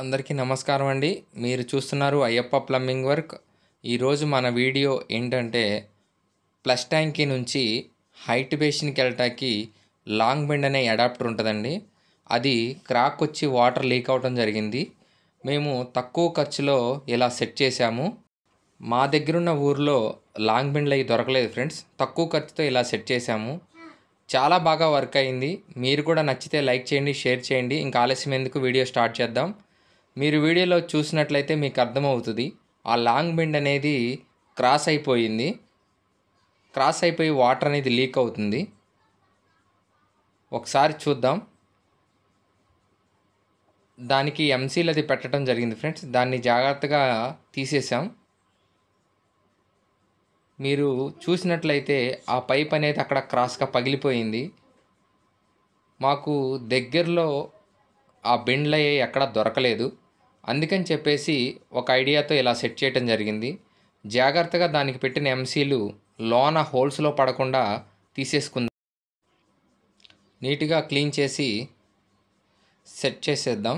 అందరికీ నమస్కారం అండి మీరు చూస్తున్నారు అయ్యప్ప ప్లంబింగ్ వర్క్ ఈరోజు మన వీడియో ఏంటంటే ప్లస్ ట్యాంకీ నుంచి హైట్ బేషన్కి వెళ్ళటానికి లాంగ్ బెండ్ అనే అడాప్టర్ ఉంటుందండి అది క్రాక్ వచ్చి వాటర్ లీక్ అవటం జరిగింది మేము తక్కువ ఖర్చులో ఇలా సెట్ చేశాము మా దగ్గరున్న ఊర్లో లాంగ్ బెండ్లు అవి దొరకలేదు ఫ్రెండ్స్ తక్కువ ఖర్చుతో ఇలా సెట్ చేశాము చాలా బాగా వర్క్ అయింది మీరు కూడా నచ్చితే లైక్ చేయండి షేర్ చేయండి ఇంకా ఆలస్యం ఎందుకు వీడియో స్టార్ట్ చేద్దాం మీరు వీడియోలో చూసినట్లయితే మీకు అర్థమవుతుంది ఆ లాంగ్ బెండ్ అనేది క్రాస్ అయిపోయింది క్రాస్ అయిపోయి వాటర్ అనేది లీక్ అవుతుంది ఒకసారి చూద్దాం దానికి ఎంసీలు అది పెట్టడం జరిగింది ఫ్రెండ్స్ దాన్ని జాగ్రత్తగా తీసేసాం మీరు చూసినట్లయితే ఆ పైప్ అనేది అక్కడ క్రాస్గా పగిలిపోయింది మాకు దగ్గరలో ఆ బెండ్లు ఎక్కడ దొరకలేదు అందుకని చెప్పేసి ఒక ఐడియాతో ఇలా సెట్ చేయటం జరిగింది జాగ్రత్తగా దానికి పెట్టిన ఎంసీలు లోన హోల్స్లో పడకుండా తీసేసుకుందాం నీట్గా క్లీన్ చేసి సెట్ చేసేద్దాం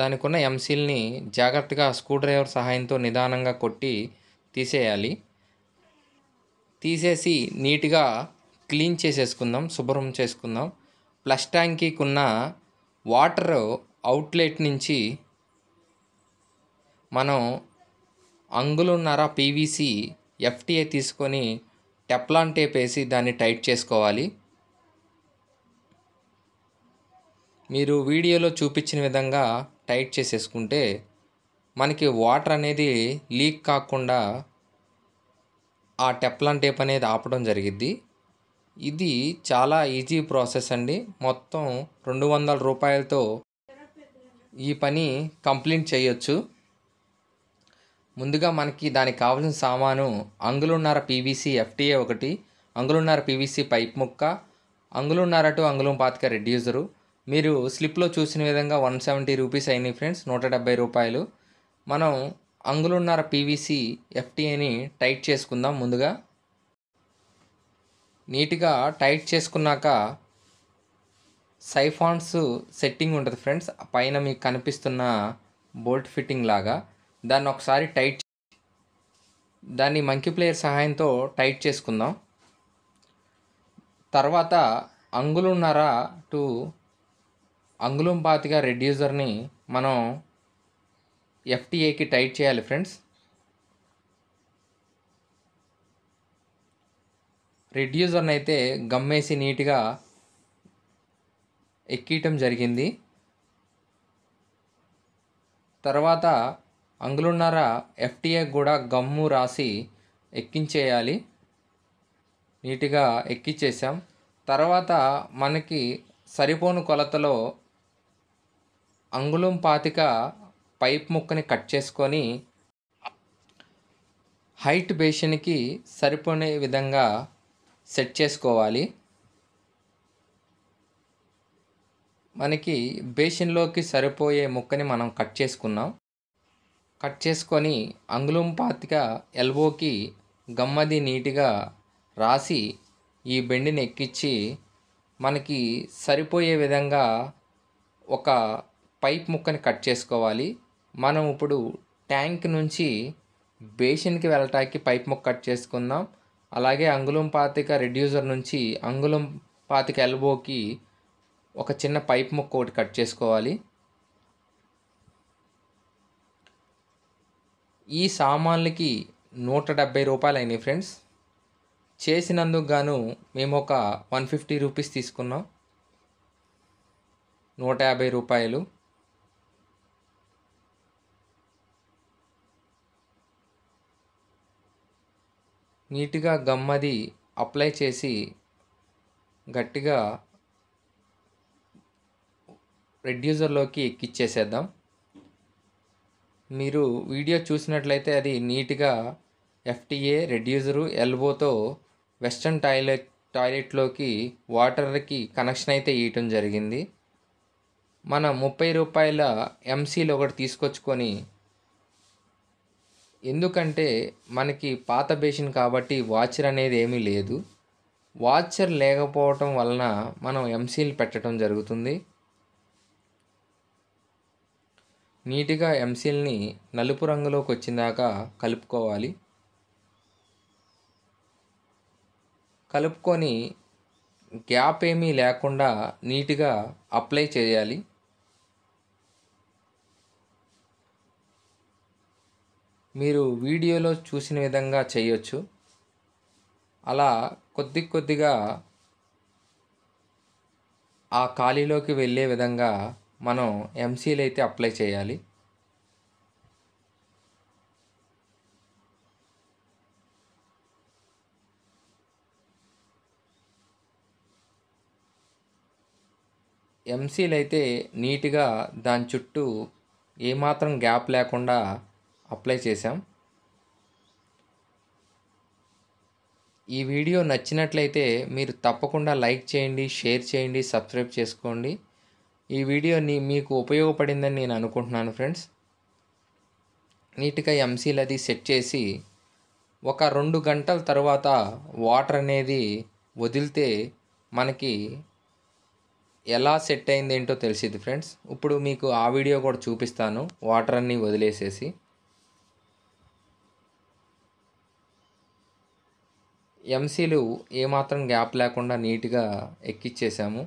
దానికి ఉన్న ఎంసీల్ని జాగ్రత్తగా స్క్రూ డ్రైవర్ సహాయంతో నిదానంగా కొట్టి తీసేయాలి తీసేసి నీట్గా క్లీన్ చేసేసుకుందాం శుభ్రం చేసుకుందాం ప్లస్ ట్యాంక్కి ఉన్న వాటర్ అవుట్లెట్ నుంచి మనం అంగుళన్నర పీవీసీ ఎఫ్టీఏ తీసుకొని టెప్లాన్ టేప్ వేసి దాన్ని టైట్ చేసుకోవాలి మీరు వీడియోలో చూపించిన విధంగా టైట్ చేసేసుకుంటే మనకి వాటర్ అనేది లీక్ కాకుండా ఆ టెప్లాన్ టేప్ అనేది ఆపడం జరిగిద్ది ఇది చాలా ఈజీ ప్రాసెస్ అండి మొత్తం రెండు వందల రూపాయలతో ఈ పని కంప్లీట్ చేయొచ్చు ముందుగా మనకి దానికి కావాల్సిన సామాను అంగులున్నార పీవీసీ ఎఫ్టీఏ ఒకటి అంగులున్నార పీవీసీ పైప్ ముక్క అంగులున్నర టు అంగుళం పాతిక రెడ్యూజరు మీరు స్లిప్లో చూసిన విధంగా వన్ సెవెంటీ రూపీస్ అయినాయి ఫ్రెండ్స్ నూట డెబ్బై రూపాయలు మనం అంగులున్నార పీవీసీ ఎఫ్టీఏని టైట్ చేసుకుందాం ముందుగా నీట్గా టైట్ చేసుకున్నాక సైఫాన్స్ సెట్టింగ్ ఉంటుంది ఫ్రెండ్స్ పైన మీకు కనిపిస్తున్న బోల్ట్ ఫిట్టింగ్ లాగా దాన్ని ఒకసారి టైట్ దాన్ని మంకీ ప్లేయర్ సహాయంతో టైట్ చేసుకుందాం తర్వాత అంగులున్నర టు అంగుళం పాతిగా రెడ్యూజర్ని మనం ఎఫ్టీఏకి టైట్ చేయాలి ఫ్రెండ్స్ రెడ్యూజర్ని అయితే గమ్మేసి నీట్గా ఎక్కియటం జరిగింది తర్వాత అంగులున్నర ఎఫ్టీఏ కూడా గమ్ము రాసి ఎక్కించేయాలి నీట్గా ఎక్కించేసాం తర్వాత మనకి సరిపోను కొలతలో అంగుళం పాతిక పైప్ ముక్కని కట్ చేసుకొని హైట్ బేషన్కి సరిపోయే విధంగా సెట్ చేసుకోవాలి మనకి బేషన్లోకి సరిపోయే ముక్కని మనం కట్ చేసుకున్నాం కట్ చేసుకొని అంగుళం పాతిగా ఎల్బోకి గమ్మది నీట్గా రాసి ఈ బెండిని ఎక్కించి మనకి సరిపోయే విధంగా ఒక పైప్ ముక్కని కట్ చేసుకోవాలి మనం ఇప్పుడు ట్యాంక్ నుంచి బేషన్కి వెళ్ళటానికి పైప్ ముక్క కట్ చేసుకుందాం అలాగే అంగుళం పాతిక రెడ్యూసర్ నుంచి అంగుళం పాతిక ఎల్బోకి ఒక చిన్న పైప్ ముక్క ఒకటి కట్ చేసుకోవాలి ఈ సామాన్లకి నూట డెబ్బై రూపాయలు అయినాయి ఫ్రెండ్స్ చేసినందుకు గాను మేము ఒక వన్ ఫిఫ్టీ రూపీస్ తీసుకున్నాం నూట యాభై రూపాయలు నీట్గా గమ్ అది అప్లై చేసి గట్టిగా రెడ్యూజర్లోకి ఎక్కిచ్చేసేద్దాం మీరు వీడియో చూసినట్లయితే అది నీట్గా ఎఫ్టీఏ రెడ్యూజరు ఎల్బోతో వెస్ట్రన్ టాయిలెట్ టాయిలెట్లోకి వాటర్కి కనెక్షన్ అయితే ఇవ్వటం జరిగింది మన ముప్పై రూపాయల ఎంసీలు ఒకటి తీసుకొచ్చుకొని ఎందుకంటే మనకి పాత బేసిన్ కాబట్టి వాచర్ అనేది ఏమీ లేదు వాచర్ లేకపోవటం వలన మనం ఎంసీలు పెట్టడం జరుగుతుంది నీట్గా ఎంసీల్ని నలుపు రంగులోకి వచ్చిందాక కలుపుకోవాలి కలుపుకొని గ్యాప్ ఏమీ లేకుండా నీట్గా అప్లై చేయాలి మీరు వీడియోలో చూసిన విధంగా చేయొచ్చు అలా కొద్ది కొద్దిగా ఆ ఖాళీలోకి వెళ్ళే విధంగా మనం ఎంసీలు అయితే అప్లై చేయాలి ఎంసీలు అయితే నీట్గా దాని చుట్టూ ఏమాత్రం గ్యాప్ లేకుండా అప్లై చేశాం ఈ వీడియో నచ్చినట్లయితే మీరు తప్పకుండా లైక్ చేయండి షేర్ చేయండి సబ్స్క్రైబ్ చేసుకోండి ఈ వీడియో మీకు ఉపయోగపడిందని నేను అనుకుంటున్నాను ఫ్రెండ్స్ నీట్గా ఎంసీలు అది సెట్ చేసి ఒక రెండు గంటల తర్వాత వాటర్ అనేది వదిలితే మనకి ఎలా సెట్ అయింది ఏంటో తెలిసింది ఫ్రెండ్స్ ఇప్పుడు మీకు ఆ వీడియో కూడా చూపిస్తాను వాటర్ అన్నీ వదిలేసేసి ఎంసీలు ఏమాత్రం గ్యాప్ లేకుండా నీట్గా ఎక్కిచ్చేసాము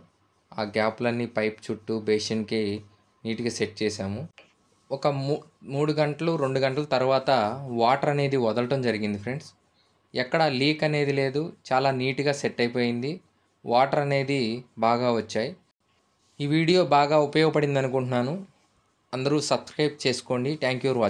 ఆ గ్యాప్లన్నీ పైప్ చుట్టూ బేషన్కి నీట్గా సెట్ చేసాము ఒక మూ మూడు గంటలు రెండు గంటల తర్వాత వాటర్ అనేది వదలటం జరిగింది ఫ్రెండ్స్ ఎక్కడ లీక్ అనేది లేదు చాలా నీట్గా సెట్ అయిపోయింది వాటర్ అనేది బాగా వచ్చాయి ఈ వీడియో బాగా ఉపయోగపడింది అనుకుంటున్నాను అందరూ సబ్స్క్రైబ్ చేసుకోండి థ్యాంక్ యూ ఫర్ వాచింగ్